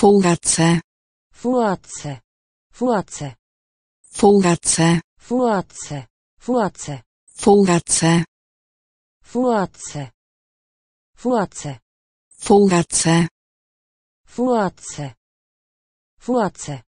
Fułace. Fułace. Fułace. Fułace. Fułace. Fułace. Fułace. Fułace. Fułace. Fułace. Fułace. Fułace.